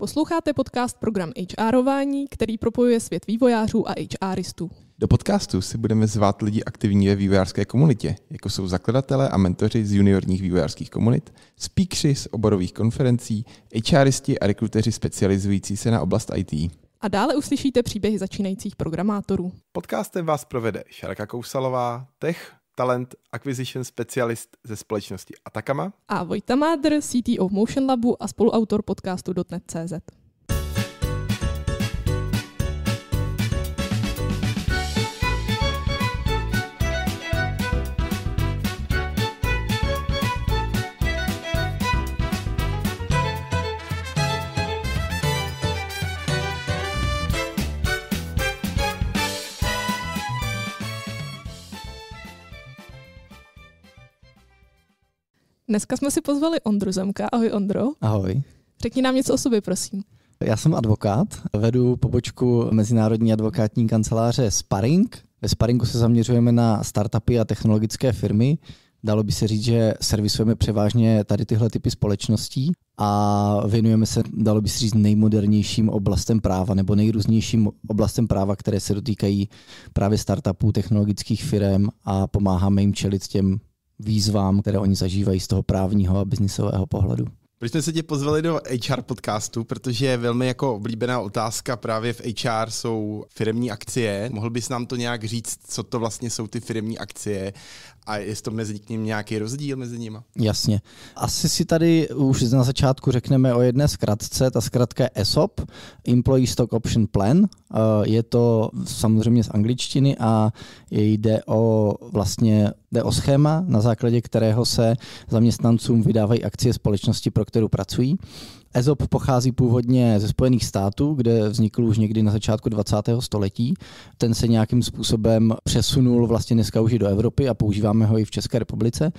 Posloucháte podcast Program HRování, který propojuje svět vývojářů a HRistů. Do podcastu si budeme zvát lidi aktivní ve vývojářské komunitě, jako jsou zakladatelé a mentoři z juniorních vývojářských komunit, speakři z oborových konferencí, HRisti a rekruteři specializující se na oblast IT. A dále uslyšíte příběhy začínajících programátorů. Podcastem vás provede Šarka Kousalová, tech Talent Acquisition Specialist ze společnosti Atakama. A Vojta Mádr, CTO v Motion Labu a spoluautor podcastu .net.cz. Dneska jsme si pozvali Ondru Zemka. Ahoj Ondro. Ahoj. Řekni nám něco o sobě, prosím. Já jsem advokát, vedu pobočku Mezinárodní advokátní kanceláře Sparring. Ve Sparringu se zaměřujeme na startupy a technologické firmy. Dalo by se říct, že servisujeme převážně tady tyhle typy společností a věnujeme se, dalo by se říct, nejmodernějším oblastem práva nebo nejrůznějším oblastem práva, které se dotýkají právě startupů, technologických firm a pomáháme jim čelit těm výzvám, které oni zažívají z toho právního a biznisového pohledu. Proč jsme se tě pozvali do HR podcastu? Protože je velmi jako oblíbená otázka právě v HR jsou firmní akcie. Mohl bys nám to nějak říct, co to vlastně jsou ty firmní akcie a je to mezi ním nějaký rozdíl mezi nimi? Jasně. Asi si tady už na začátku řekneme o jedné zkratce. Ta zkratka je ESOP, Employee Stock Option Plan. Eh, je to samozřejmě z angličtiny a jde o vlastně jde o schéma, na základě kterého se zaměstnancům vydávají akcie společnosti, pro kterou pracují. Ezop pochází původně ze Spojených států, kde vznikl už někdy na začátku 20. století. Ten se nějakým způsobem přesunul vlastně dneska už i do Evropy a používáme ho i v České republice.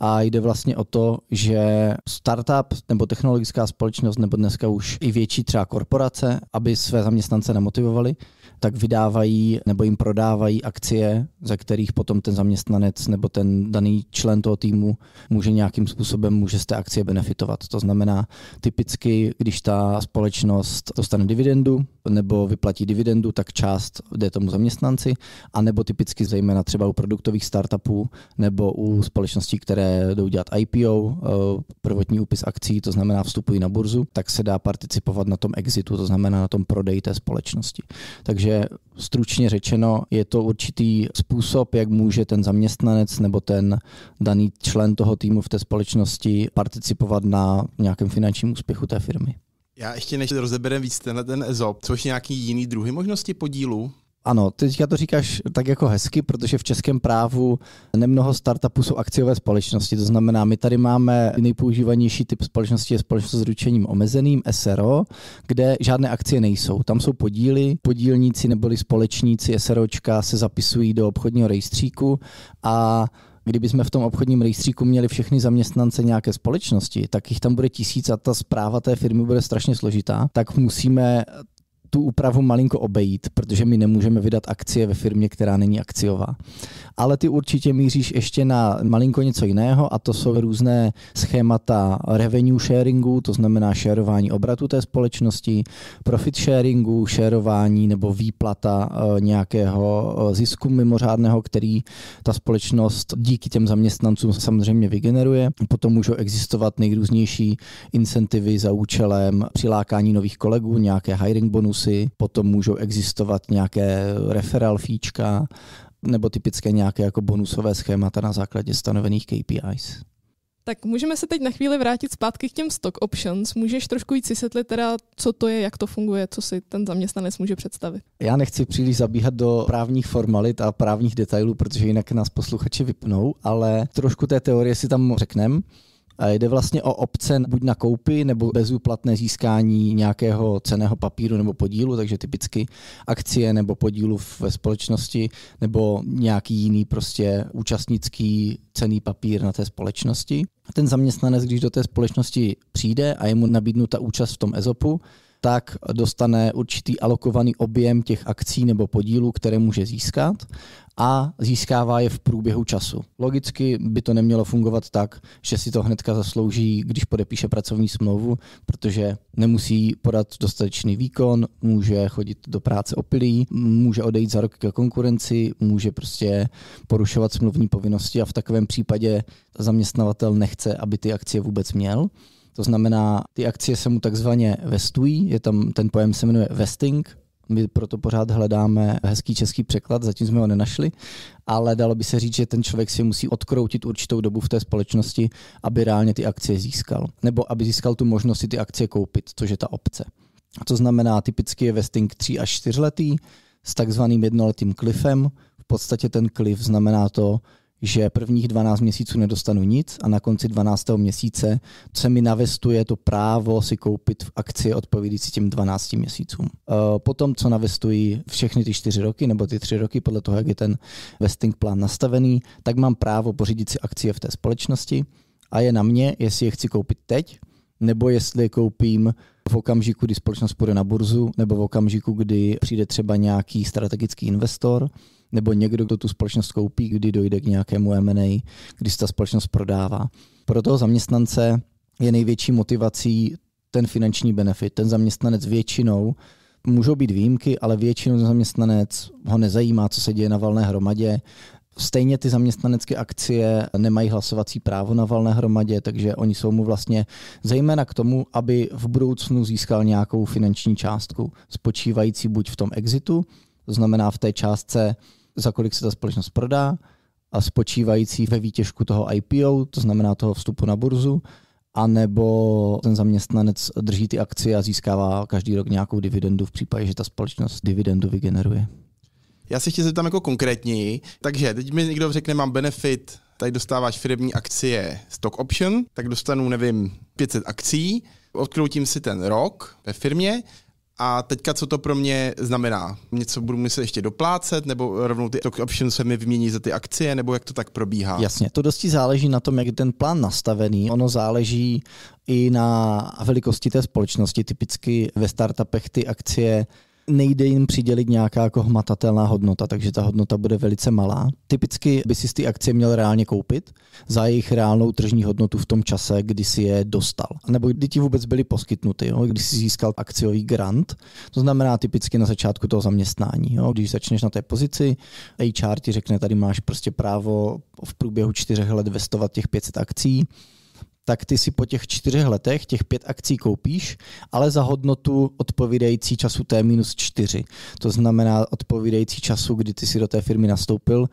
A jde vlastně o to, že startup nebo technologická společnost nebo dneska už i větší třeba korporace, aby své zaměstnance nemotivovali, tak vydávají nebo jim prodávají akcie, za kterých potom ten zaměstnanec nebo ten daný člen toho týmu může nějakým způsobem může z té akcie benefitovat. To znamená typicky vždycky, když ta společnost dostane dividendu nebo vyplatí dividendu, tak část jde tomu zaměstnanci, anebo typicky zejména třeba u produktových startupů nebo u společností, které jdou dělat IPO, eh, prvotní úpis akcí, to znamená vstupují na burzu, tak se dá participovat na tom exitu, to znamená na tom prodeji té společnosti. Takže stručně řečeno, je to určitý způsob, jak může ten zaměstnanec nebo ten daný člen toho týmu v té společnosti participovat na nějakém finančním úspěchu té firmy. Já ještě než rozeberem víc tenhle ten EZOP, což nějaký jiný druhy možnosti podílu? Ano, teďka to říkáš tak jako hezky, protože v českém právu nemnoho startupů jsou akciové společnosti. To znamená, my tady máme nejpoužívanější typ společnosti je společnost s ručením omezeným, SRO, kde žádné akcie nejsou. Tam jsou podíly, podílníci neboli společníci SROčka se zapisují do obchodního rejstříku a kdyby jsme v tom obchodním rejstříku měli všechny zaměstnance nějaké společnosti, tak jich tam bude tisíc a ta zpráva té firmy bude strašně složitá, tak musíme tu úpravu malinko obejít, protože my nemůžeme vydat akcie ve firmě, která není akciová. Ale ty určitě míříš ještě na malinko něco jiného a to jsou různé schémata revenue sharingu, to znamená šerování obratu té společnosti, profit sharingu, šerování nebo výplata eh, nějakého eh, zisku mimořádného, který ta společnost díky těm zaměstnancům samozřejmě vygeneruje. Potom můžou existovat nejrůznější incentivy za účelem přilákání nových kolegů, nějaké hiring bonus bonusy, potom můžou existovat nějaké referral fíčka nebo typické nějaké jako bonusové schémata na základě stanovených KPIs. Tak můžeme se teď na chvíli vrátit zpátky k těm stock options. Můžeš trošku víc vysvětlit teda, co to je, jak to funguje, co si ten zaměstnanec může představit? Já nechci příliš zabíhat do právních formalit a právních detailů, protože jinak nás posluchači vypnou, ale trošku té teorie si tam řekneme. Jde vlastně o obce buď na koupy nebo bezúplatné získání nějakého ceného papíru nebo podílu, takže typicky akcie nebo podílu ve společnosti nebo nějaký jiný prostě účastnický cený papír na té společnosti. Ten zaměstnanec, když do té společnosti přijde a je mu nabídnuta účast v tom EZOPu, tak dostane určitý alokovaný objem těch akcí nebo podílů, které může získat a získává je v průběhu času. Logicky by to nemělo fungovat tak, že si to hnedka zaslouží, když podepíše pracovní smlouvu, protože nemusí podat dostatečný výkon, může chodit do práce opilý, může odejít za rok ke konkurenci, může prostě porušovat smluvní povinnosti a v takovém případě zaměstnavatel nechce, aby ty akcie vůbec měl. To znamená, ty akcie se mu takzvaně vestují, je tam, ten pojem se jmenuje vesting, my proto pořád hledáme hezký český překlad, zatím jsme ho nenašli, ale dalo by se říct, že ten člověk si musí odkroutit určitou dobu v té společnosti, aby reálně ty akcie získal. Nebo aby získal tu možnost si ty akcie koupit, což je ta obce. A to znamená, typicky je vesting 3 až 4 letý s takzvaným jednoletým klifem. V podstatě ten klif znamená to, že prvních 12 měsíců nedostanu nic a na konci 12. měsíce se mi navestuje to právo si koupit v akci odpovídající těm 12 měsícům. Eh, potom, co navestují všechny ty 4 roky nebo ty 3 roky, podle toho, jak je ten vesting plán nastavený, tak mám právo pořídit si akcie v té společnosti a je na mě, jestli je chci koupit teď, nebo jestli je koupím v okamžiku, kdy společnost půjde na burzu, nebo v okamžiku, kdy přijde třeba nějaký strategický investor, nebo někdo, kdo tu společnost koupí, kdy dojde k nějakému M&A, když ta společnost prodává. Pro toho zaměstnance je největší motivací ten finanční benefit. Ten zaměstnanec většinou, můžou být výjimky, ale většinou zaměstnanec ho nezajímá, co se děje na valné hromadě, Stejně ty zaměstnanecké akcie nemají hlasovací právo na valné hromadě, takže oni jsou mu vlastně zejména k tomu, aby v budoucnu získal nějakou finanční částku, spočívající buď v tom exitu, to znamená v té částce, za kolik se ta společnost prodá a spočívající ve výtěžku toho IPO, to znamená toho vstupu na burzu, anebo ten zaměstnanec drží ty akcie a získává každý rok nějakou dividendu v případě, že ta společnost dividendu vygeneruje. Já se chci zeptat jako konkrétněji, takže teď mi někdo řekne, mám benefit, tady dostáváš firmní akcie stock option, tak dostanu, nevím, 500 akcí, odkroutím si ten rok ve firmě a teďka, co to pro mě znamená? Něco budu muset ještě doplácet, nebo rovnou ty stock options se mi vymění za ty akcie, nebo jak to tak probíhá? Jasně, to dosti záleží na tom, jak je ten plán nastavený. Ono záleží i na velikosti té společnosti. Typicky ve startupech ty akcie nejde jim přidělit nějaká jako hmatatelná hodnota, takže ta hodnota bude velice malá. Typicky by si ty akcie měl reálně koupit za jejich reálnou tržní hodnotu v tom čase, kdy si je dostal. Nebo kdy ti vůbec byly poskytnuty, jo? když si získal akciový grant, to znamená typicky na začátku toho zaměstnání. Jo? Když začneš na té pozici, HR ti řekne, tady máš prostě právo v průběhu čtyřech let vestovat těch 500 akcí, tak ty si po těch čtyřech letech těch pět akcí koupíš, ale za hodnotu odpovídající času T minus čtyři. To znamená odpovídající času, kdy ty si do té firmy nastoupil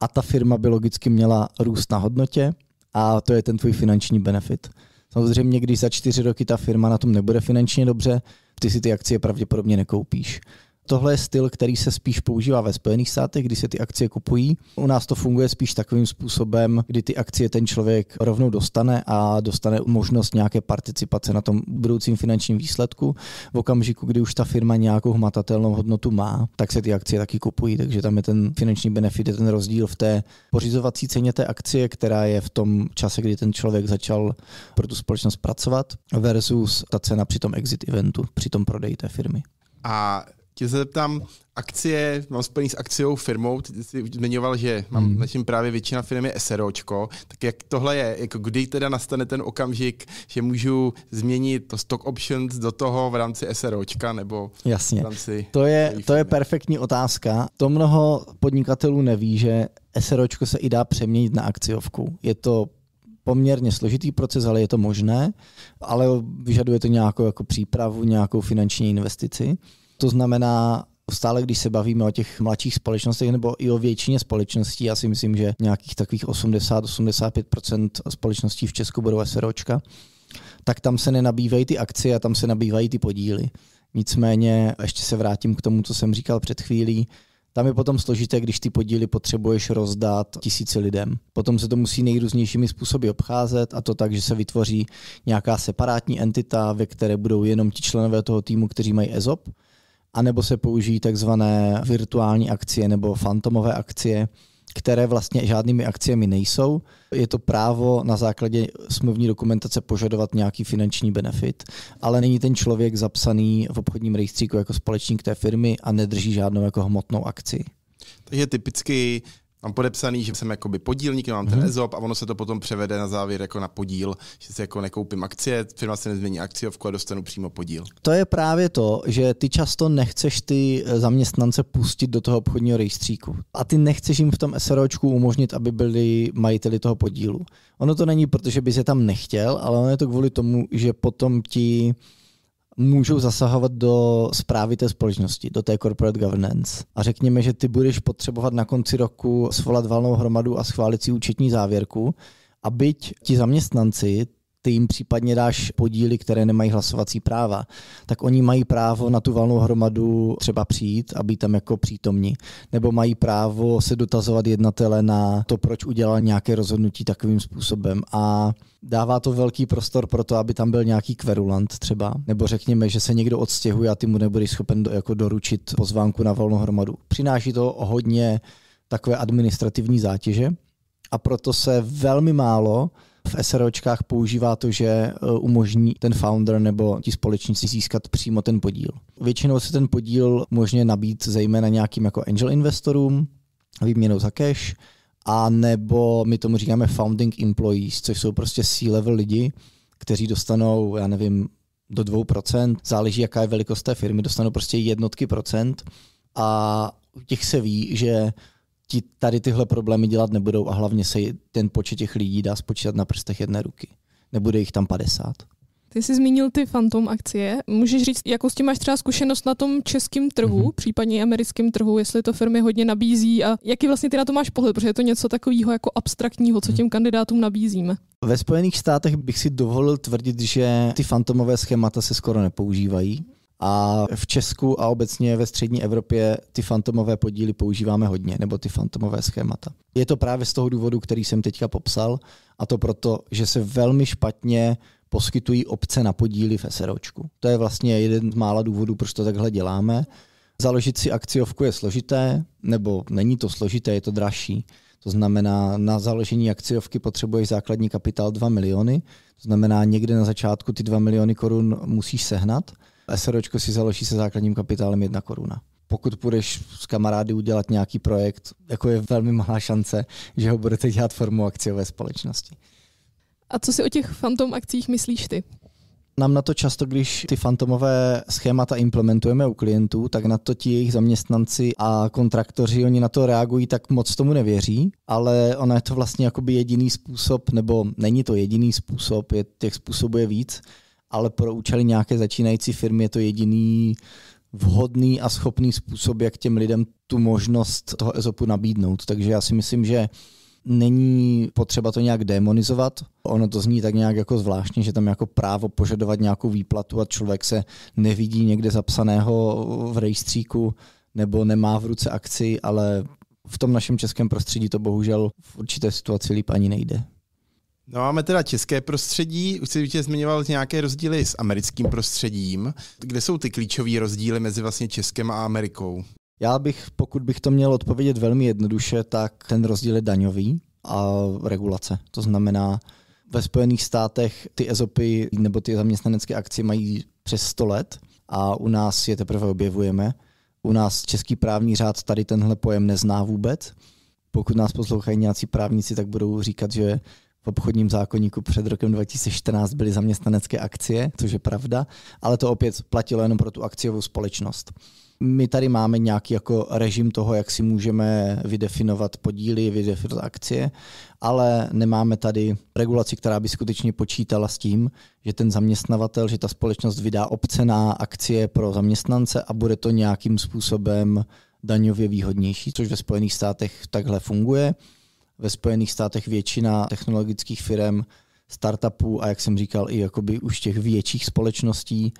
a ta firma by logicky měla růst na hodnotě a to je ten tvůj finanční benefit. Samozřejmě, když za čtyři roky ta firma na tom nebude finančně dobře, ty si ty akcie pravděpodobně nekoupíš. Tohle je styl, který se spíš používá ve Spojených státech, kdy se ty akcie kupují. U nás to funguje spíš takovým způsobem, kdy ty akcie ten člověk rovnou dostane a dostane možnost nějaké participace na tom budoucím finančním výsledku. V okamžiku, kdy už ta firma nějakou hmatatelnou hodnotu má, tak se ty akcie taky kupují, takže tam je ten finanční benefit, je ten rozdíl v té pořizovací ceně té akcie, která je v tom čase, kdy ten člověk začal pro tu společnost pracovat, versus ta cena při tom exit eventu, při tom prodeji té firmy. A tě se zeptám, akcie, mám spojený s akciou firmou, ty jsi zmiňoval, že mám hmm. čem právě většina firmy je SROčko, tak jak tohle je, jako kdy teda nastane ten okamžik, že můžu změnit to stock options do toho v rámci SROčka nebo Jasně. v rámci to je, to je perfektní otázka. To mnoho podnikatelů neví, že SROčko se i dá přeměnit na akciovku. Je to poměrně složitý proces, ale je to možné, ale vyžaduje to nějakou jako přípravu, nějakou finanční investici. To znamená, stále, když se bavíme o těch mladších společnostech nebo i o většině společností, já si myslím, že nějakých takových 80-85% společností v Česku budou SROčka, tak tam se nenabývají ty akcie a tam se nabývají ty podíly. Nicméně, ještě se vrátím k tomu, co jsem říkal před chvílí, tam je potom složité, když ty podíly potřebuješ rozdát tisíci lidem. Potom se to musí nejrůznějšími způsoby obcházet a to tak, že se vytvoří nějaká separátní entita, ve které budou jenom ti členové toho týmu, kteří mají EZOP anebo se použijí takzvané virtuální akcie nebo fantomové akcie, které vlastně žádnými akciemi nejsou. Je to právo na základě smluvní dokumentace požadovat nějaký finanční benefit, ale není ten člověk zapsaný v obchodním rejstříku jako společník té firmy a nedrží žádnou jako hmotnou akci. Takže typicky mám podepsaný, že jsem jakoby podílník, mám ten mm-hmm. a ono se to potom převede na závěr jako na podíl, že si jako nekoupím akcie, firma se nezmění akciovku a dostanu přímo podíl. To je právě to, že ty často nechceš ty eh, zaměstnance pustit do toho obchodního rejstříku a ty nechceš jim v tom SROčku umožnit, aby byli majiteli toho podílu. Ono to není, protože bys je tam nechtěl, ale ono je to kvůli tomu, že potom ti můžou zasahovat do zprávy té společnosti, do té corporate governance. A řekněme, že ty budeš potřebovat na konci roku svolat valnou hromadu a schválit si účetní závěrku, a byť ti zaměstnanci ty jim případně dáš podíly, které nemají hlasovací práva, tak oni mají právo na tu valnou hromadu třeba přijít a být tam jako přítomní. Nebo mají právo se dotazovat jednatele na to, proč udělal nějaké rozhodnutí takovým způsobem. A dává to velký prostor pro to, aby tam byl nějaký kverulant třeba, nebo řekněme, že se někdo odstěhuje a ty mu nebudeš schopen do, jako doručit pozvánku na valnou hromadu. Přináší to hodně takové administrativní zátěže a proto se velmi málo v SROčkách používá to, že e, umožní ten founder nebo ti společníci získat přímo ten podíl. Většinou se ten podíl možně nabít zejména nějakým jako angel investorům, výměnou za cash, a nebo my tomu říkáme founding employees, což jsou prostě C-level lidi, kteří dostanou, já nevím, do 2%, záleží, jaká je velikost té firmy, dostanou prostě jednotky procent a těch se ví, že ti tady tyhle problémy dělat nebudou a hlavně se ten počet těch lidí dá spočítat na prstech jedné ruky. Nebude jich tam 50. Ty jsi zmínil ty fantom akcie. Můžeš říct, jakou s tím máš třeba zkušenost na tom českém trhu, mm-hmm. případně americkém trhu, jestli to firmy hodně nabízí a jaký vlastně ty na to máš pohled, protože je to něco takového jako abstraktního, co mhm. těm kandidátům nabízíme. Ve Spojených státech bych si dovolil tvrdit, že ty fantomové schémata se skoro nepoužívají. A v Česku a obecně ve střední Evropě ty fantomové podíly používáme hodně, nebo ty fantomové schémata. Je to právě z toho důvodu, který jsem teďka popsal, a to proto, že se velmi špatně poskytují obce na podíly v SROčku. To je vlastně jeden z mála důvodů, proč to takhle děláme. Založit si akciovku je složité, nebo není to složité, je to dražší. To znamená, na založení akciovky potřebuješ základní kapitál 2 miliony, to znamená, někde na začátku ty 2 miliony korun musíš sehnat – SROčko si založí se základním kapitálem jedna koruna. Pokud půjdeš s kamarády udělat nějaký projekt, jako je velmi malá šance, že ho budete dělat formou akciové společnosti. A co si o těch fantom akcích myslíš ty? Nám na to často, když ty fantomové schémata implementujeme u klientů, tak na to ti jejich zaměstnanci a kontraktoři, oni na to reagují, tak moc tomu nevěří, ale ona je to vlastně jakoby jediný způsob, nebo není to jediný způsob, je, těch způsobů je víc, ale pro účely nějaké začínající firmy je to jediný vhodný a schopný způsob, jak těm lidem tu možnost toho EZOPu nabídnout. Takže já si myslím, že není potřeba to nějak demonizovat. Ono to zní tak nějak jako zvláštně, že tam jako právo požadovat nějakou výplatu a člověk se nevidí někde zapsaného v rejstříku nebo nemá v ruce akci, ale v tom našem českém prostředí to bohužel v určité situaci líp ani nejde. No máme teda české prostředí, už si tě zmiňoval nějaké rozdíly s americkým prostředím. Kde jsou ty klíčové rozdíly mezi vlastně Českem a Amerikou? Já bych, pokud bych to měl odpovědět velmi jednoduše, tak ten rozdíl je daňový a regulace. To znamená, ve Spojených státech ty ezopy nebo ty zaměstnanecké akcie mají přes 100 let a u nás je teprve objevujeme. U nás český právní řád tady tenhle pojem nezná vůbec. Pokud nás poslouchají nějací právníci, tak budou říkat, že v obchodním zákonníku před rokem 2014 byly zaměstnanecké akcie, což je pravda, ale to opět platilo jenom pro tu akciovou společnost. My tady máme nějaký jako režim toho, jak si můžeme vydefinovat podíly, vydefinovat akcie, ale nemáme tady regulaci, která by skutečně počítala s tím, že ten zaměstnavatel, že ta společnost vydá obcená akcie pro zaměstnance a bude to nějakým způsobem daňově výhodnější, což ve Spojených státech takhle funguje ve Spojených státech většina technologických firm, startupů a jak jsem říkal i jakoby už těch větších společností,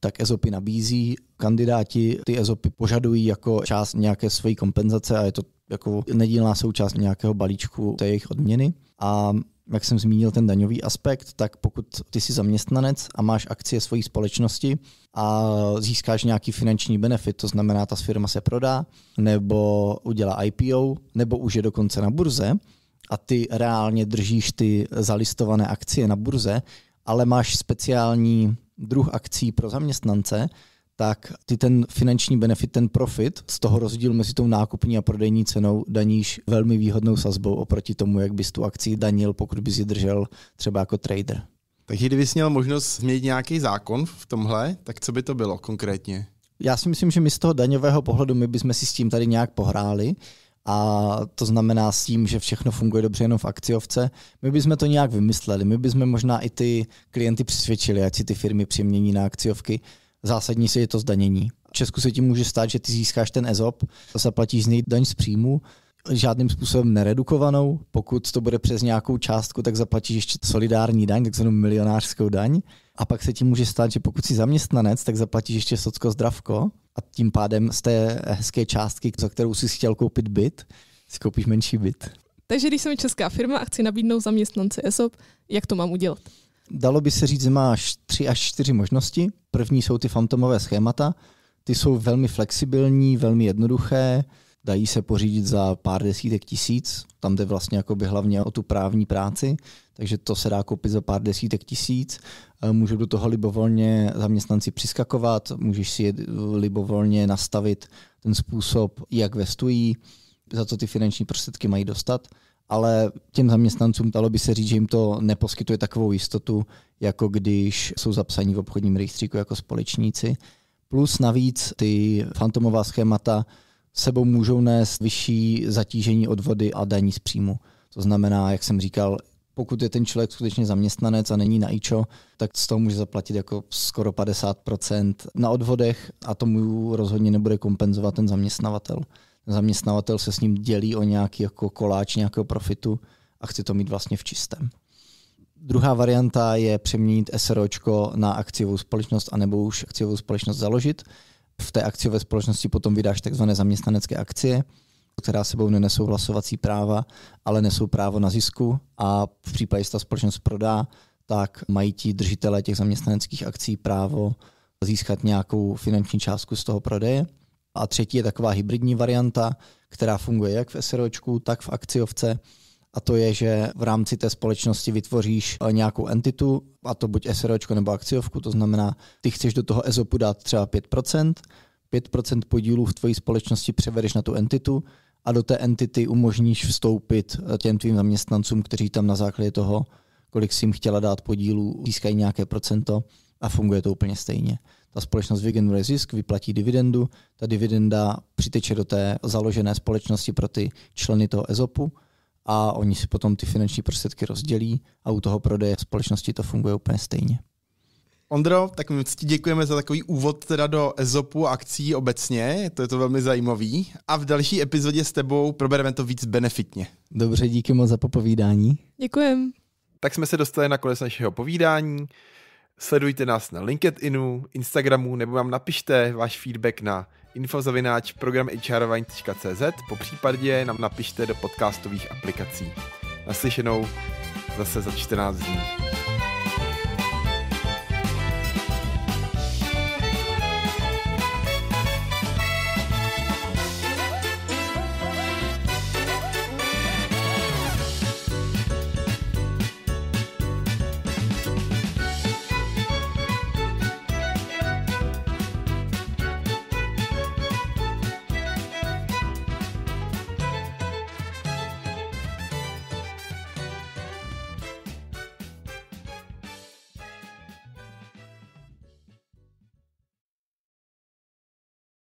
tak EZOPy nabízí. Kandidáti ty EZOPy požadují jako část nějaké své kompenzace a je to jako nedílná součást nějakého balíčku té jejich odměny. A jak jsem zmínil ten daňový aspekt, tak pokud ty jsi zaměstnanec a máš akcie svojí společnosti a získáš nějaký finanční benefit, to znamená, ta firma se prodá, nebo udělá IPO, nebo už je dokonce na burze a ty reálně držíš ty zalistované akcie na burze, ale máš speciální druh akcí pro zaměstnance, tak ty ten finanční benefit, ten profit z toho rozdílu mezi tou nákupní a prodejní cenou daníš velmi výhodnou sazbou oproti tomu, jak bys tu akci danil, pokud bys ji držel třeba jako trader. Takže kdybys měl možnost změnit nějaký zákon v tomhle, tak co by to bylo konkrétně? Já si myslím, že my z toho daňového pohledu my bychom si s tím tady nějak pohráli. A to znamená s tím, že všechno funguje dobře jenom v akciovce. My bychom to nějak vymysleli, my bychom možná i ty klienty přesvědčili, ať si ty firmy přemění na akciovky zásadní si je to zdanění. V Česku se tím může stát, že ty získáš ten EZOP, zaplatíš z něj daň z příjmu, žádným způsobem neredukovanou. Pokud to bude přes nějakou částku, tak zaplatíš ještě solidární daň, takzvanou milionářskou daň. A pak se ti může stát, že pokud jsi zaměstnanec, tak zaplatíš ještě socko zdravko a tím pádem z té hezké částky, za kterou jsi chtěl koupit byt, si koupíš menší byt. Takže když jsem česká firma a chci nabídnout zaměstnance ESOP, jak to mám udělat? dalo by se říct, že máš tři až čtyři možnosti. První jsou ty fantomové schémata. Ty jsou velmi flexibilní, velmi jednoduché, dají se pořídit za pár desítek tisíc. Tam jde vlastně by hlavně o tu právní práci, takže to se dá koupit za pár desítek tisíc. Eh, můžou do toho libovolně zaměstnanci přiskakovat, můžeš si eh, libovolně nastavit ten způsob, jak vestují, za co ty finanční prostředky mají dostat ale těm zaměstnancům dalo by se říct, že jim to neposkytuje takovou jistotu, jako když jsou zapsaní v obchodním rejstříku jako společníci. Plus navíc ty fantomová schémata sebou můžou nést vyšší zatížení odvody a daní z příjmu. To znamená, jak jsem říkal, pokud je ten člověk skutečně zaměstnanec a není na IČO, tak z toho může zaplatit jako skoro 50% na odvodech a tomu rozhodně nebude kompenzovat ten zaměstnavatel zaměstnavatel se s ním dělí o nějaký jako koláč nějakého profitu a chce to mít vlastně v čistém. Druhá varianta je přeměnit SROčko na akciovou společnost anebo už akciovou společnost založit. V té akciové společnosti potom vydáš takzvané zaměstnanecké akcie, která sebou nenesou hlasovací práva, ale nesou právo na zisku a v případě, že ta společnost prodá, tak mají ti držitelé těch zaměstnaneckých akcí právo získat nějakou finanční částku z toho prodeje. A třetí je taková hybridní varianta, která funguje jak v SROčku, tak v akciovce. A to je, že v rámci té společnosti vytvoříš eh, nějakou entitu, a to buď SROčko nebo akciovku, to znamená, ty chceš do toho esopu dát třeba 5%, 5% podílů v tvojí společnosti převedeš na tu entitu a do té entity umožníš vstoupit eh, těm tvým zaměstnancům, kteří tam na základě toho, kolik si jim chtěla dát podílů, získají nějaké procento a funguje to úplně stejně ta společnost vygeneruje zisk, vyplatí dividendu, ta dividenda přiteče do té založené společnosti pro ty členy toho EZOPu a oni si potom ty finanční prostředky rozdělí a u toho prodeje společnosti to funguje úplně stejně. Ondro, tak my ti děkujeme za takový úvod teda do EZOPu akcí obecně, to je to velmi zajímavý. A v další epizodě s tebou probereme to víc benefitně. Dobře, díky moc za popovídání. Děkujem. Tak jsme se dostali na konec našeho povídání. Sledujte nás na LinkedInu, Instagramu nebo nám napište váš feedback na infozavináč programhrvine.cz po případě nám napište do podcastových aplikací. Naslyšenou zase za 14 dní.